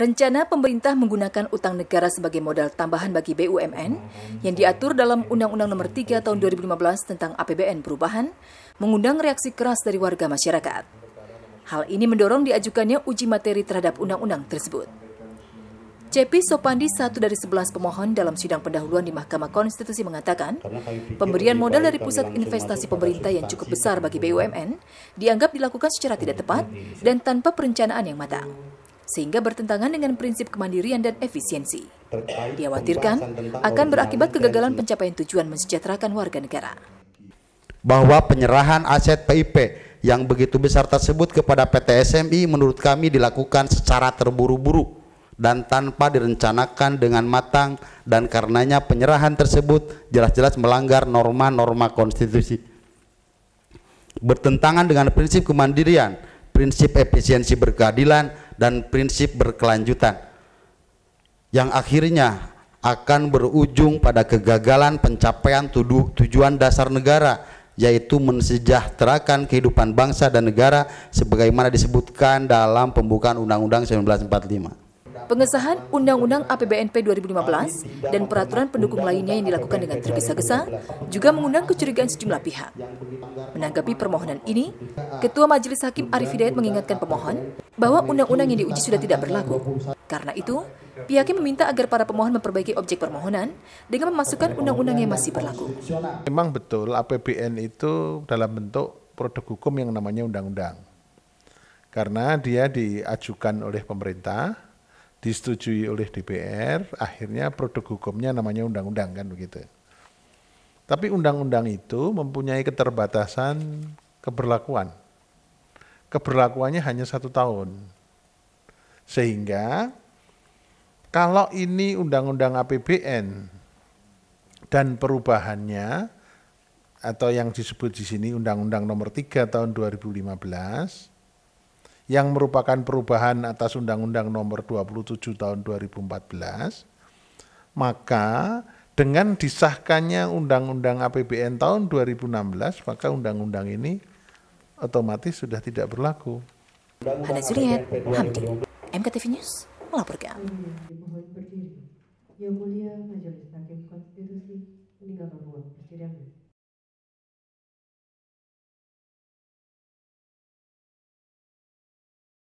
Rencana pemerintah menggunakan utang negara sebagai modal tambahan bagi BUMN yang diatur dalam Undang-Undang Nomor 3 Tahun 2015 tentang APBN Perubahan mengundang reaksi keras dari warga masyarakat. Hal ini mendorong diajukannya uji materi terhadap undang-undang tersebut. Cepi Sopandi, satu dari sebelas pemohon dalam sidang pendahuluan di Mahkamah Konstitusi mengatakan, pemberian modal dari pusat investasi pemerintah yang cukup besar bagi BUMN dianggap dilakukan secara tidak tepat dan tanpa perencanaan yang matang sehingga bertentangan dengan prinsip kemandirian dan efisiensi. Dikhawatirkan akan berakibat kegagalan pencapaian tujuan mensejahterakan warga negara. Bahwa penyerahan aset PIP yang begitu besar tersebut kepada PT SMI menurut kami dilakukan secara terburu-buru dan tanpa direncanakan dengan matang dan karenanya penyerahan tersebut jelas-jelas melanggar norma-norma konstitusi. Bertentangan dengan prinsip kemandirian, prinsip efisiensi berkeadilan dan prinsip berkelanjutan yang akhirnya akan berujung pada kegagalan pencapaian tuduh, tujuan dasar negara yaitu mensejahterakan kehidupan bangsa dan negara sebagaimana disebutkan dalam pembukaan Undang-Undang 1945. Pengesahan Undang-Undang APBNP 2015 dan peraturan pendukung lainnya yang dilakukan dengan tergesa-gesa juga mengundang kecurigaan sejumlah pihak. Menanggapi permohonan ini, Ketua Majelis Hakim Arif Hidayat mengingatkan pemohon bahwa undang-undang yang diuji sudah tidak berlaku. Karena itu, pihaknya meminta agar para pemohon memperbaiki objek permohonan dengan memasukkan undang-undang yang masih berlaku. Memang betul APBN itu dalam bentuk produk hukum yang namanya undang-undang. Karena dia diajukan oleh pemerintah, disetujui oleh DPR, akhirnya produk hukumnya namanya undang-undang kan begitu. Tapi undang-undang itu mempunyai keterbatasan keberlakuan keberlakuannya hanya satu tahun. Sehingga kalau ini undang-undang APBN dan perubahannya atau yang disebut di sini Undang-Undang Nomor 3 Tahun 2015 yang merupakan perubahan atas Undang-Undang Nomor 27 Tahun 2014 maka dengan disahkannya Undang-Undang APBN tahun 2016 maka undang-undang ini otomatis sudah tidak berlaku. Hana Zulihat, Hamdi, MKTV News melaporkan. Yang Mulia Majelis Hakim Konstitusi meninggalkan ruang persidangan.